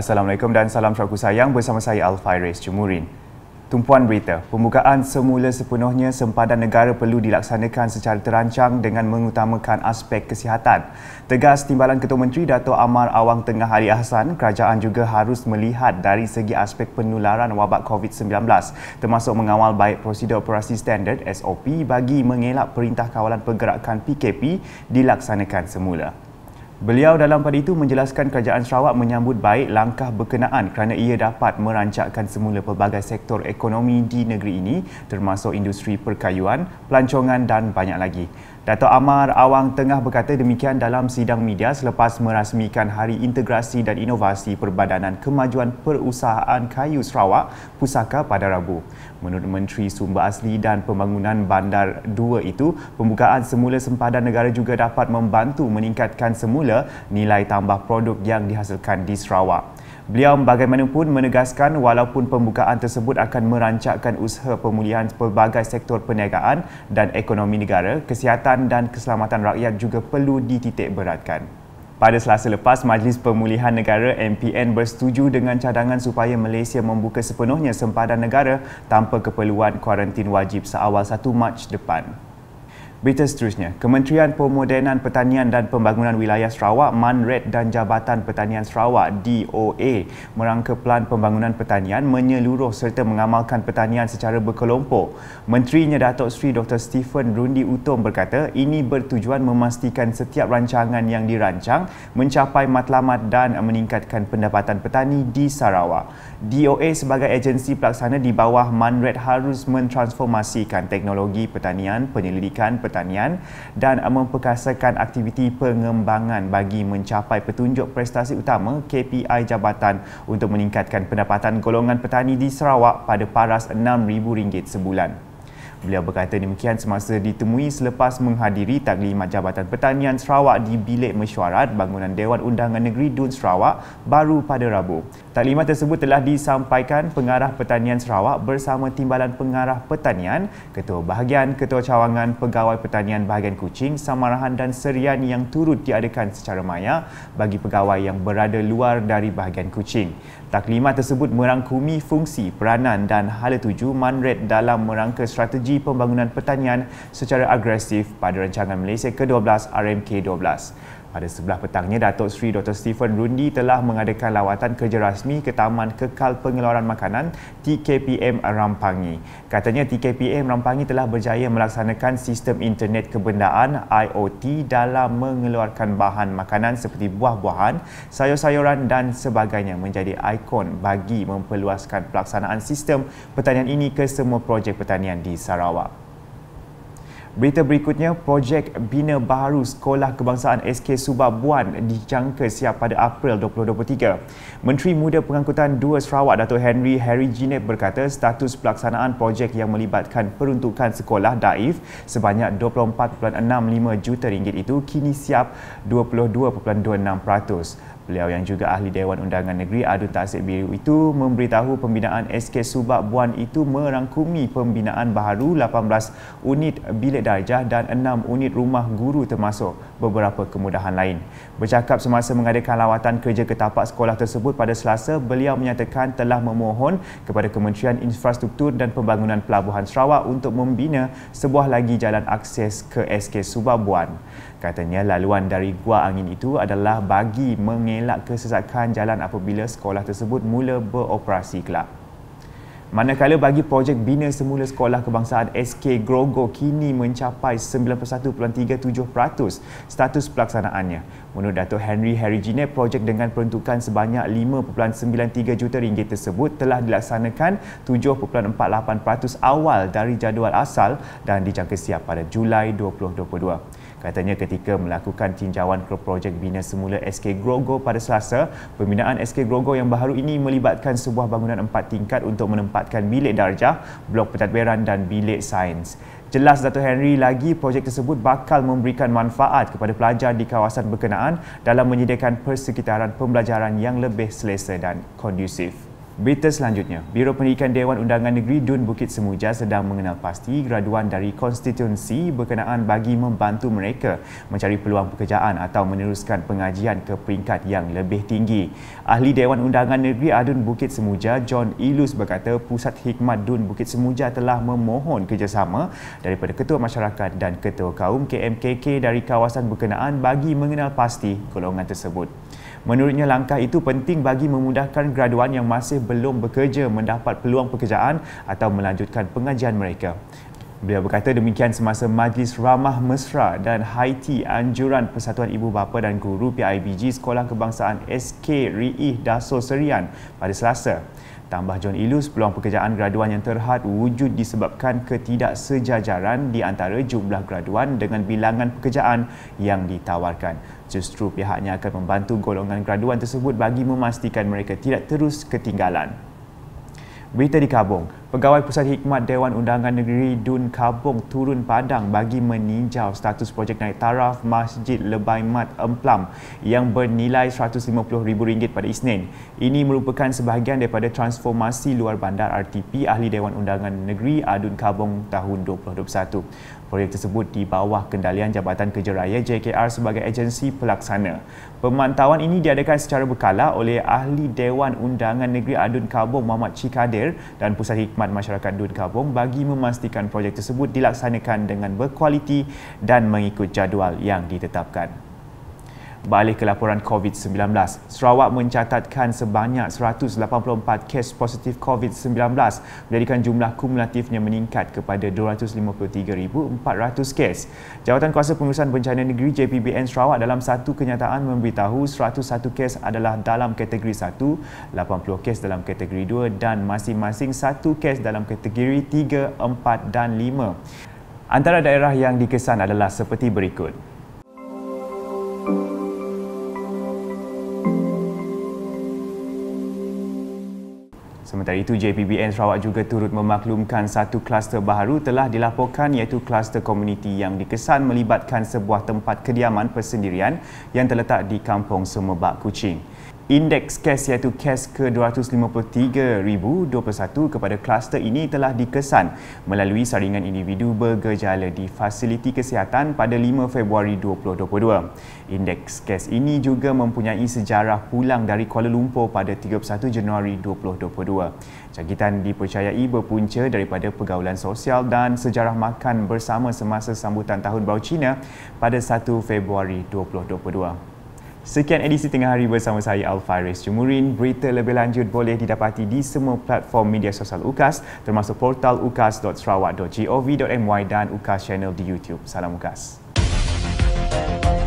Assalamualaikum dan salam syukur sayang bersama saya Al-Fairis Jumurin. Tumpuan berita, pembukaan semula sepenuhnya sempadan negara perlu dilaksanakan secara terancang dengan mengutamakan aspek kesihatan. Tegas Timbalan Ketua Menteri Dato' Amar Awang Tengah Ali Hassan kerajaan juga harus melihat dari segi aspek penularan wabak COVID-19 termasuk mengawal baik prosedur operasi standard SOP bagi mengelak Perintah Kawalan Pergerakan PKP dilaksanakan semula. Beliau dalam pada itu menjelaskan kerajaan Sarawak menyambut baik langkah berkenaan kerana ia dapat merancakkan semula pelbagai sektor ekonomi di negeri ini termasuk industri perkayuan, pelancongan dan banyak lagi. Dato' Amar Awang Tengah berkata demikian dalam sidang media selepas merasmikan Hari Integrasi dan Inovasi Perbadanan Kemajuan Perusahaan Kayu Sarawak, Pusaka pada Rabu. Menurut Menteri Sumber Asli dan Pembangunan Bandar 2 itu, pembukaan semula sempadan negara juga dapat membantu meningkatkan semula nilai tambah produk yang dihasilkan di Sarawak. Beliau bagaimanapun menegaskan walaupun pembukaan tersebut akan merancakkan usaha pemulihan pelbagai sektor perniagaan dan ekonomi negara, kesihatan dan keselamatan rakyat juga perlu dititik beratkan. Pada selasa lepas, Majlis Pemulihan Negara MPN bersetuju dengan cadangan supaya Malaysia membuka sepenuhnya sempadan negara tanpa keperluan kuarantin wajib seawal 1 Mac depan. Berita seterusnya, Kementerian Pemodenan Pertanian dan Pembangunan Wilayah Sarawak, Manred dan Jabatan Pertanian Sarawak, DOA, merangka pelan pembangunan pertanian menyeluruh serta mengamalkan pertanian secara berkelompok. Menterinya Datuk Sri Dr. Stephen Rundi Utom berkata, ini bertujuan memastikan setiap rancangan yang dirancang mencapai matlamat dan meningkatkan pendapatan petani di Sarawak. DOA sebagai agensi pelaksana di bawah Manred harus mentransformasikan teknologi pertanian, penyelidikan, pertanian pertanian dan memperkasakan aktiviti pengembangan bagi mencapai petunjuk prestasi utama KPI jabatan untuk meningkatkan pendapatan golongan petani di Sarawak pada paras RM6,000 sebulan. Beliau berkata demikian semasa ditemui selepas menghadiri taklimat Jabatan Pertanian Sarawak di bilik mesyuarat bangunan Dewan Undangan Negeri Dun Sarawak baru pada Rabu. Taklimat tersebut telah disampaikan Pengarah Pertanian Sarawak bersama Timbalan Pengarah Pertanian, Ketua Bahagian Ketua Cawangan Pegawai Pertanian Bahagian kucing, Samarahan dan Serian yang turut diadakan secara maya bagi pegawai yang berada luar dari bahagian kucing. Taklimat tersebut merangkumi fungsi, peranan dan hala tuju Manred dalam merangka strategi strategi pembangunan pertanian secara agresif pada rancangan Malaysia ke-12 RMK 12. Pada sebelah petangnya, Datuk Sri, Dr. Stephen Rundi telah mengadakan lawatan kerja rasmi ke Taman Kekal Pengeluaran Makanan TKPM Rampangi. Katanya TKPM Rampangi telah berjaya melaksanakan sistem internet kebendaan IOT dalam mengeluarkan bahan makanan seperti buah-buahan, sayur-sayuran dan sebagainya menjadi ikon bagi memperluaskan pelaksanaan sistem pertanian ini ke semua projek pertanian di Sarawak. Berita berikutnya, projek bina baru Sekolah Kebangsaan SK Subah Buan dijangka siap pada April 2023. Menteri Muda Pengangkutan Dua Sarawak, Dato' Henry Harry Jinep berkata status pelaksanaan projek yang melibatkan peruntukan sekolah daif sebanyak 24.65 juta ringgit itu kini siap 22.26%. Beliau yang juga ahli Dewan Undangan Negeri Adun Tasik Biru itu memberitahu pembinaan SK Subak Buan itu merangkumi pembinaan baru 18 unit bilik darjah dan 6 unit rumah guru termasuk beberapa kemudahan lain. Bercakap semasa mengadakan lawatan kerja ke tapak sekolah tersebut pada selasa, beliau menyatakan telah memohon kepada Kementerian Infrastruktur dan Pembangunan Pelabuhan Sarawak untuk membina sebuah lagi jalan akses ke SK Subabuan. Katanya laluan dari Gua Angin itu adalah bagi mengelak kesesakan jalan apabila sekolah tersebut mula beroperasi kelak. Manakala bagi projek bina semula sekolah kebangsaan SK Grogo kini mencapai 91.37% status pelaksanaannya. Menurut Datuk Henry Harry Gine, projek dengan peruntukan sebanyak 5.93 juta ringgit tersebut telah dilaksanakan 7.48% awal dari jadual asal dan dijangka siap pada Julai 2022. Katanya ketika melakukan tinjauan ke projek bina semula SK Grogo pada Selasa, pembinaan SK Grogo yang baru ini melibatkan sebuah bangunan empat tingkat untuk menempatkan bilik darjah, blok pentadbiran dan bilik sains. Jelas Dato' Henry lagi projek tersebut bakal memberikan manfaat kepada pelajar di kawasan berkenaan dalam menyediakan persekitaran pembelajaran yang lebih selesa dan kondusif. Berita selanjutnya, Biro Pendidikan Dewan Undangan Negeri Dun Bukit Semuja sedang mengenal pasti graduan dari konstitusi berkenaan bagi membantu mereka mencari peluang pekerjaan atau meneruskan pengajian ke peringkat yang lebih tinggi. Ahli Dewan Undangan Negeri Adun Bukit Semuja, John Ilus berkata Pusat Hikmat Dun Bukit Semuja telah memohon kerjasama daripada Ketua Masyarakat dan Ketua Kaum KMKK dari kawasan berkenaan bagi mengenal pasti golongan tersebut. Menurutnya langkah itu penting bagi memudahkan graduan yang masih belum bekerja mendapat peluang pekerjaan atau melanjutkan pengajian mereka. Beliau berkata demikian semasa Majlis Ramah Mesra dan Haiti Anjuran Persatuan Ibu Bapa dan Guru PIBG Sekolah Kebangsaan SK RIIH Dasar Serian pada Selasa. Tambah John Ilus, peluang pekerjaan graduan yang terhad wujud disebabkan ketidaksejajaran di antara jumlah graduan dengan bilangan pekerjaan yang ditawarkan. Justru pihaknya akan membantu golongan graduan tersebut bagi memastikan mereka tidak terus ketinggalan. Berita di Kabong, Pegawai Pusat Hikmat Dewan Undangan Negeri Dun Kabung turun padang bagi meninjau status projek naik taraf Masjid Lebai Mat Emplam yang bernilai RM150,000 pada Isnin. Ini merupakan sebahagian daripada transformasi luar bandar RTP Ahli Dewan Undangan Negeri Adun Kabung tahun 2021. Projek tersebut di bawah kendalian Jabatan Kerja Raya JKR sebagai agensi pelaksana. Pemantauan ini diadakan secara berkala oleh Ahli Dewan Undangan Negeri Adun Kabung Muhammad Cikadir dan Pusat Hikmat Khidmat Masyarakat Dun Kabung bagi memastikan projek tersebut dilaksanakan dengan berkualiti dan mengikut jadual yang ditetapkan. Balik ke laporan COVID-19, Sarawak mencatatkan sebanyak 184 kes positif COVID-19 menjadikan jumlah kumulatifnya meningkat kepada 253,400 kes. Jawatan Kuasa Pengurusan Bencana Negeri JPBN Sarawak dalam satu kenyataan memberitahu 101 kes adalah dalam kategori 1, 80 kes dalam kategori 2 dan masing-masing satu kes dalam kategori 3, 4 dan 5. Antara daerah yang dikesan adalah seperti berikut. Sementara itu, JPBN Sarawak juga turut memaklumkan satu kluster baru telah dilaporkan iaitu kluster komuniti yang dikesan melibatkan sebuah tempat kediaman persendirian yang terletak di Kampung Semebak Kucing. Indeks kes iaitu kes ke-253,021 kepada kluster ini telah dikesan melalui saringan individu bergejala di fasiliti kesihatan pada 5 Februari 2022. Indeks kes ini juga mempunyai sejarah pulang dari Kuala Lumpur pada 31 Januari 2022. Jangkitan dipercayai berpunca daripada pergaulan sosial dan sejarah makan bersama semasa sambutan Tahun Baru Cina pada 1 Februari 2022. Sekian edisi tengah hari bersama saya Alfaris Jumurin. Berita lebih lanjut boleh didapati di semua platform media sosial UKAS termasuk portal ukas.sarawak.gov.my dan UKAS channel di YouTube. Salam UKAS.